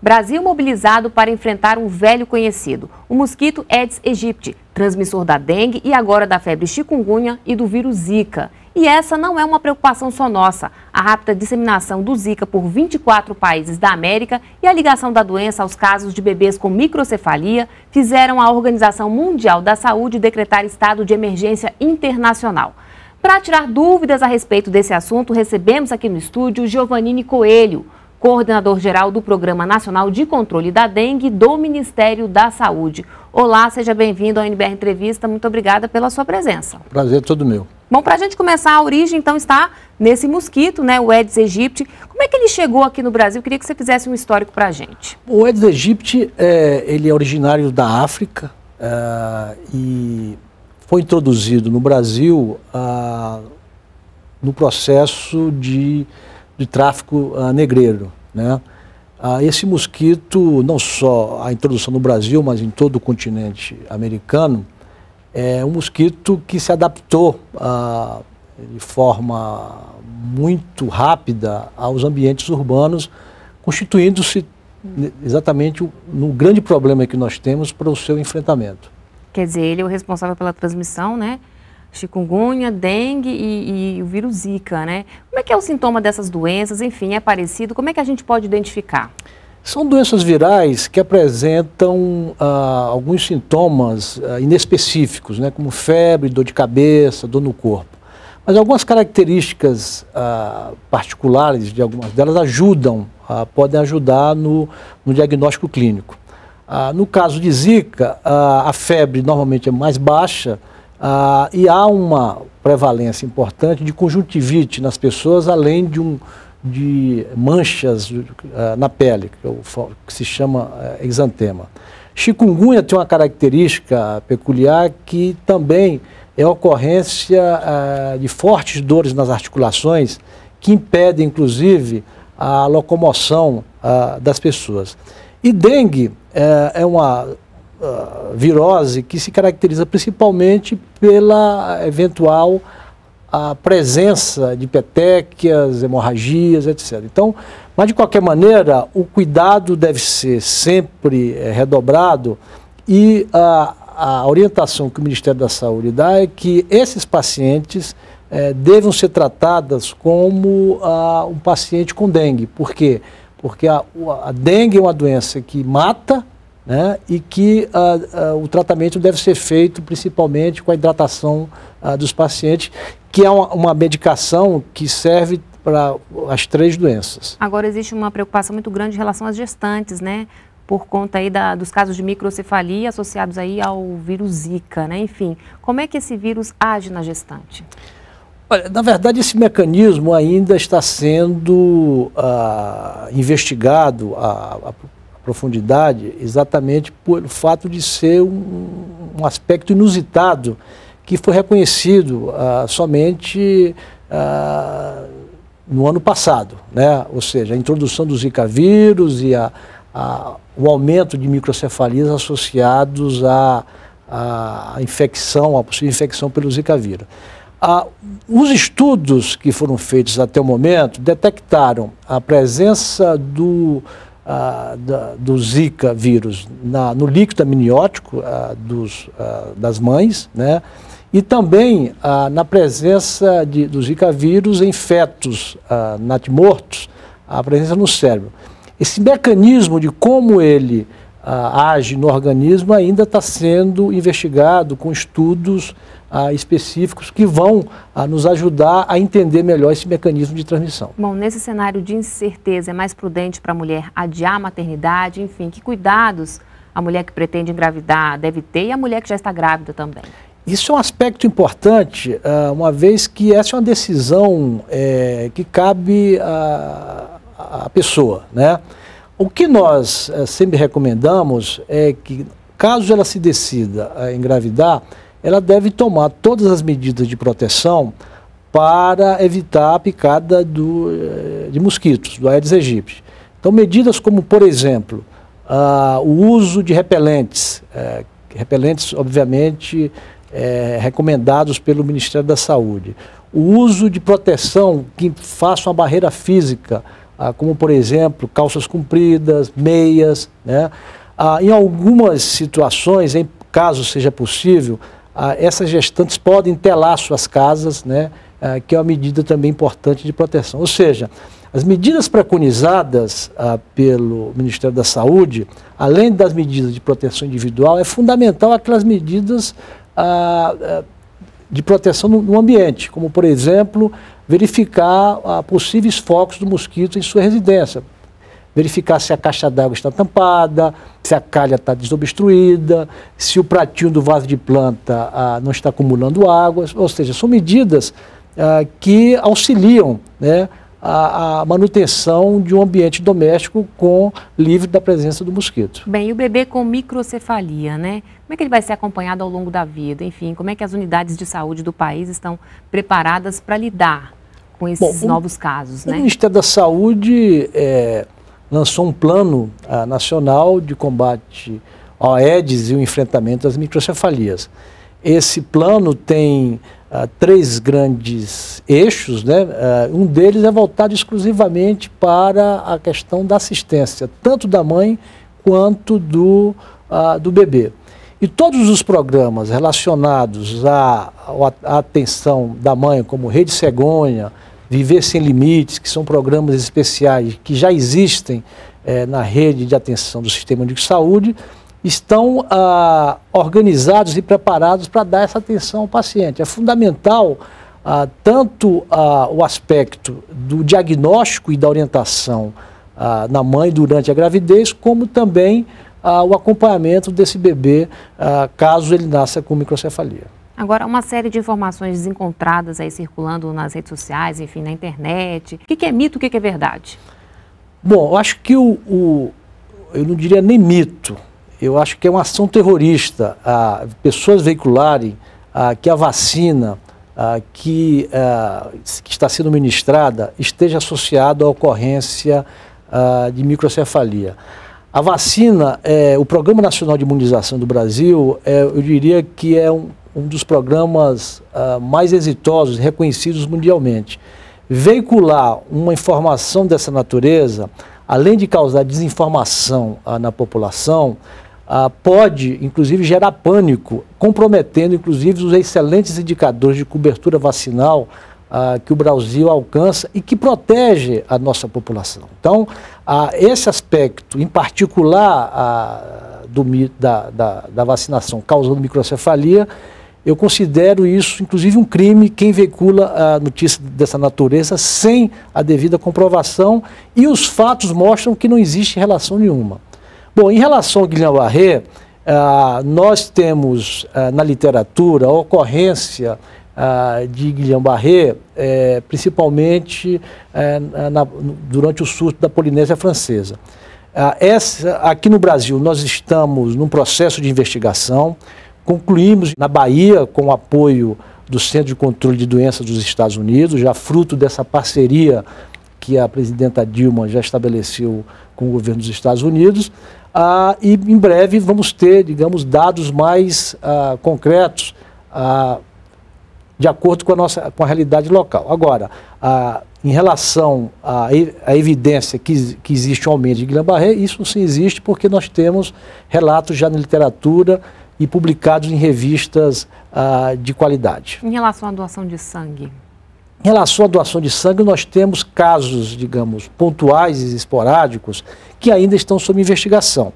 Brasil mobilizado para enfrentar um velho conhecido, o mosquito Aedes aegypti, transmissor da dengue e agora da febre chikungunya e do vírus Zika. E essa não é uma preocupação só nossa. A rápida disseminação do Zika por 24 países da América e a ligação da doença aos casos de bebês com microcefalia fizeram a Organização Mundial da Saúde decretar estado de emergência internacional. Para tirar dúvidas a respeito desse assunto, recebemos aqui no estúdio Giovannini Coelho coordenador-geral do Programa Nacional de Controle da Dengue do Ministério da Saúde. Olá, seja bem-vindo à NBR Entrevista. Muito obrigada pela sua presença. Prazer é todo meu. Bom, para a gente começar, a origem então está nesse mosquito, né, o Aedes aegypti. Como é que ele chegou aqui no Brasil? queria que você fizesse um histórico para a gente. O Aedes aegypti, é, ele é originário da África é, e foi introduzido no Brasil ah, no processo de de tráfico uh, negreiro. Né? A ah, esse mosquito, não só a introdução no Brasil, mas em todo o continente americano, é um mosquito que se adaptou a ah, de forma muito rápida aos ambientes urbanos, constituindo-se exatamente no grande problema que nós temos para o seu enfrentamento. Quer dizer, ele é o responsável pela transmissão, né? chikungunya, dengue e, e, o vírus Zika, né? Como é que é o sintoma dessas doenças? Enfim, é parecido? Como é que a gente pode identificar? São doenças virais que apresentam ah, alguns sintomas ah, inespecíficos, né? Como febre, dor de cabeça, dor no corpo. Mas algumas características ah, particulares de algumas delas ajudam, ah, podem ajudar no, no diagnóstico clínico. Ah, no caso de Zika, ah, a febre normalmente é mais baixa, ah, e há uma prevalência importante de conjuntivite nas pessoas, além de, um, de manchas uh, na pele, que, eu, que se chama uh, exantema. Chikungunya tem uma característica peculiar que também é ocorrência uh, de fortes dores nas articulações, que impedem, inclusive, a locomoção ah, das pessoas. E dengue é uma ah, virose que se caracteriza principalmente pela eventual a presença de petequias, hemorragias, etc. Então, mas de qualquer maneira, o cuidado deve ser sempre é, redobrado e a, a, orientação que o Ministério da Saúde dá é que esses pacientes é, devam ser tratados como a, ah, um paciente com dengue. Por quê? Porque a, a dengue é uma doença que mata, né? e que uh, uh, o tratamento deve ser feito principalmente com a hidratação uh, dos pacientes, que é uma, uma medicação que serve para as três doenças. Agora existe uma preocupação muito grande em relação às gestantes, né? Por conta aí da, dos casos de microcefalia associados aí ao vírus Zika, né? Enfim, como é que esse vírus age na gestante? Olha, na verdade, esse mecanismo ainda está sendo investigado. a, a profundidade exatamente pelo fato de ser um, um aspecto inusitado que foi reconhecido ah, somente ah, no ano passado, né? ou seja, a introdução do Zika vírus e a, a, o aumento de microcefalias associados à, à infecção, à possível infecção pelo Zika vírus. Ah, os estudos que foram feitos até o momento detectaram a presença do ah, da, do Zika vírus na, no líquido amniótico ah, dos, ah, das mães, né? e também na presença de, do Zika vírus em fetos natimortos, a presença no cérebro. Esse mecanismo de como ele ah, age no organismo ainda está sendo investigado com estudos ah, específicos que vão ah, nos ajudar a entender melhor esse mecanismo de transmissão. Bom, nesse cenário de incerteza, é mais prudente para a mulher adiar a maternidade? Enfim, que cuidados a mulher que pretende engravidar deve ter e a mulher que já está grávida também? Isso é um aspecto importante, ah, uma vez que essa é uma decisão eh, que cabe à pessoa, né? O que nós é, sempre recomendamos é que, caso ela se decida a engravidar, ela deve tomar todas as medidas de proteção para evitar a picada do, eh, de mosquitos, do Aedes aegypti. Então, medidas como, por exemplo, o uso de repelentes, eh, repelentes, obviamente, recomendados pelo Ministério da Saúde, o uso de proteção que faça uma barreira física ah, como por exemplo calças compridas, meias. Né? Ah, em algumas situações, em caso seja possível, ah, essas gestantes podem telar suas casas, né? Ah, que é uma medida também importante de proteção. Ou seja, as medidas preconizadas ah, pelo Ministério da Saúde, além das medidas de proteção individual, é fundamental aquelas medidas ah, ah de proteção no, no, ambiente, como, por exemplo, verificar a possíveis focos do mosquito em sua residência. Verificar se a caixa d'água está tampada, se a calha está desobstruída, se o pratinho do vaso de planta ah, não está acumulando águas. Ou seja, são medidas ah, que auxiliam né, a, a, manutenção de um ambiente doméstico com livre da presença do mosquito. Bem, e o bebê com microcefalia, né? Como é que ele vai ser acompanhado ao longo da vida? Enfim, como é que as unidades de saúde do país estão preparadas para lidar com esses Bom, novos casos, o, né? O Ministério da Saúde é, lançou um plano ah, nacional de combate ao AIDS e o enfrentamento das microcefalias. Esse plano tem uh, três grandes eixos, né? Uh, um deles é voltado exclusivamente para a questão da assistência, tanto da mãe quanto do, uh, do bebê. E todos os programas relacionados à, à atenção da mãe, como Rede Cegonha, Viver Sem Limites, que são programas especiais que já existem eh, na rede de atenção do Sistema de Saúde, estão ah, organizados e preparados para dar essa atenção ao paciente. É fundamental ah, tanto ah, o aspecto do diagnóstico e da orientação ah, na mãe durante a gravidez, como também ah, o acompanhamento desse bebê ah, caso ele nasça com microcefalia. Agora, uma série de informações desencontradas aí circulando nas redes sociais, enfim, na internet. O que é mito, o que é verdade? Bom, eu acho que o, o eu não diria nem mito, eu acho que é uma ação terrorista a pessoas veicularem a, que a vacina a, que, a, que, está sendo ministrada esteja associada à ocorrência de microcefalia. A vacina, é, o Programa Nacional de Imunização do Brasil, é, eu diria que é um, um dos programas mais exitosos, reconhecidos mundialmente. Veicular uma informação dessa natureza além de causar desinformação na população, ah, pode, inclusive, gerar pânico, comprometendo, inclusive, os excelentes indicadores de cobertura vacinal ah, que o Brasil alcança e que protege a nossa população. Então, ah, esse aspecto, em particular ah, do, da, da, da vacinação causando microcefalia, eu considero isso, inclusive, um crime quem veicula a notícia dessa natureza sem a devida comprovação e os fatos mostram que não existe relação nenhuma. Bom, em relação ao Guilherme Barré, ah, nós temos ah, na literatura a ocorrência ah, de Guilherme Barré, eh, principalmente eh, na, durante o surto da Polinésia Francesa. Essa, aqui no Brasil, nós estamos num processo de investigação. Concluímos na Bahia, com o apoio do Centro de Controle de Doenças dos Estados Unidos, já fruto dessa parceria que a presidenta Dilma já estabeleceu com o governo dos Estados Unidos. Ah, e em breve vamos ter, digamos, dados mais ah, concretos ah, de acordo com a, nossa, com a realidade local. Agora, ah, em relação à, à evidência que, que existe um aumento de Guilherme barré isso sim existe porque nós temos relatos já na literatura e publicados em revistas ah, de qualidade. Em relação à doação de sangue, em relação à doação de sangue, nós temos casos, digamos, pontuais e esporádicos que ainda estão sob investigação.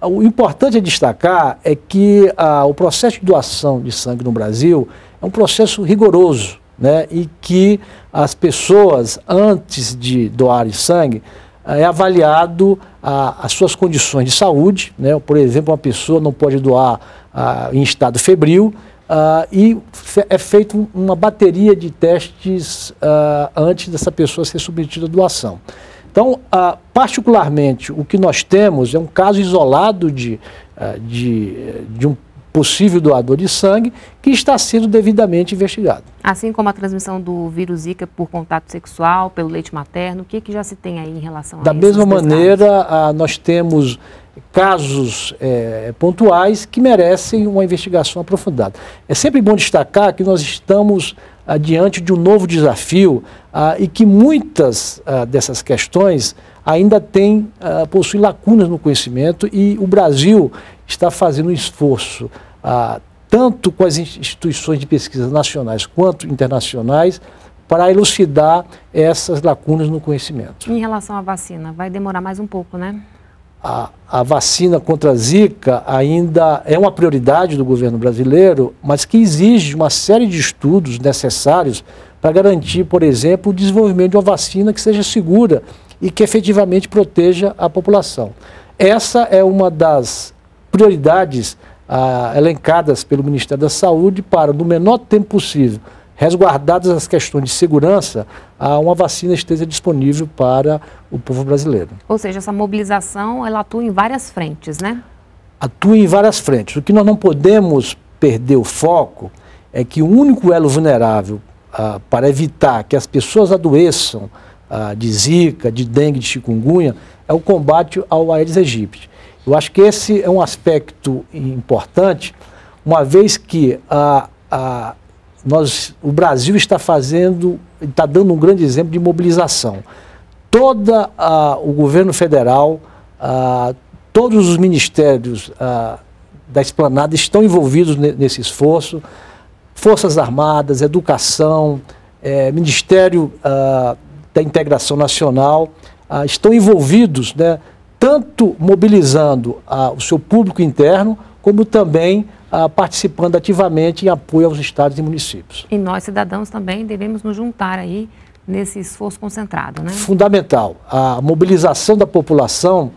O importante é destacar é que ah, o processo de doação de sangue no Brasil é um processo rigoroso, né? E que as pessoas, antes de doarem sangue, ah, é avaliado a, ah, as suas condições de saúde, né? Por exemplo, uma pessoa não pode doar a, ah, em estado febril, Uh, e é feito uma bateria de testes uh, antes dessa pessoa ser submetida à doação. Então, uh, particularmente, o que nós temos é um caso isolado de, de, de um possível doador de sangue, que está sendo devidamente investigado. Assim como a transmissão do vírus Zika por contato sexual, pelo leite materno, o que, que já se tem aí em relação da a isso? Da mesma maneira, ah, nós temos casos é, pontuais que merecem uma investigação aprofundada. É sempre bom destacar que nós estamos ah, diante de um novo desafio ah, e que muitas ah, dessas questões ainda tem, uh, possui lacunas no conhecimento e o Brasil está fazendo um esforço, uh, tanto com as instituições de pesquisa nacionais quanto internacionais, para elucidar essas lacunas no conhecimento. Em relação à vacina, vai demorar mais um pouco, né? A, a, vacina contra a Zika ainda é uma prioridade do governo brasileiro, mas que exige uma série de estudos necessários para garantir, por exemplo, o desenvolvimento de uma vacina que seja segura e que efetivamente proteja a população. Essa é uma das prioridades ah, elencadas pelo Ministério da Saúde para, no menor tempo possível, resguardadas as questões de segurança, a uma vacina esteja disponível para o povo brasileiro. Ou seja, essa mobilização ela atua em várias frentes, né? Atua em várias frentes. O que nós não podemos perder o foco é que o único elo vulnerável ah, para evitar que as pessoas adoeçam ah, de zika, de dengue, de chikungunya, é o combate ao Aedes aegypti. Eu acho que esse é um aspecto importante, uma vez que a, ah, a, ah, nós, o Brasil está fazendo, está dando um grande exemplo de mobilização. Toda a, ah, o governo federal, a, todos os ministérios da esplanada estão envolvidos nesse esforço, Forças Armadas, Educação, é, Ministério da integração nacional ah, estão envolvidos, né, tanto mobilizando ah, o seu público interno, como também ah, participando ativamente em apoio aos estados e municípios. E nós, cidadãos, também devemos nos juntar aí nesse esforço concentrado, né? Fundamental. A mobilização da população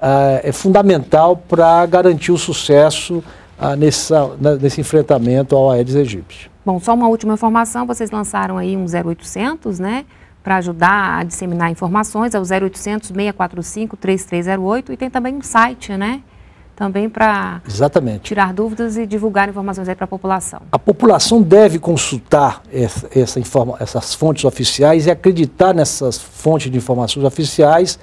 ah, é fundamental para garantir o sucesso ah, nessa, né, nesse enfrentamento ao Aedes aegypti. Bom, só uma última informação, vocês lançaram aí um 0800, né? para ajudar a disseminar informações, é o 0800 645 3308 e tem também um site, né? Também para tirar dúvidas e divulgar informações aí para a população. A população deve consultar essa, essa informa, essas fontes oficiais e acreditar nessas fontes de informações oficiais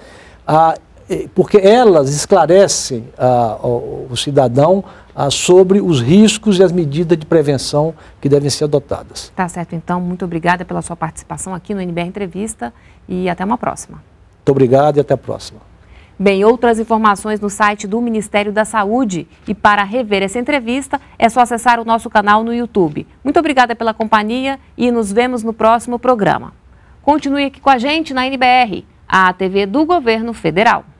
a é, porque elas esclarecem ah, o, cidadão ah, sobre os riscos e as medidas de prevenção que devem ser adotadas. Tá certo, então, muito obrigada pela sua participação aqui no NBR Entrevista e até uma próxima. Muito obrigado e até a próxima. Bem, outras informações no site do Ministério da Saúde. E para rever essa entrevista, é só acessar o nosso canal no YouTube. Muito obrigada pela companhia e nos vemos no próximo programa. Continue aqui com a gente na NBR, a TV do Governo Federal.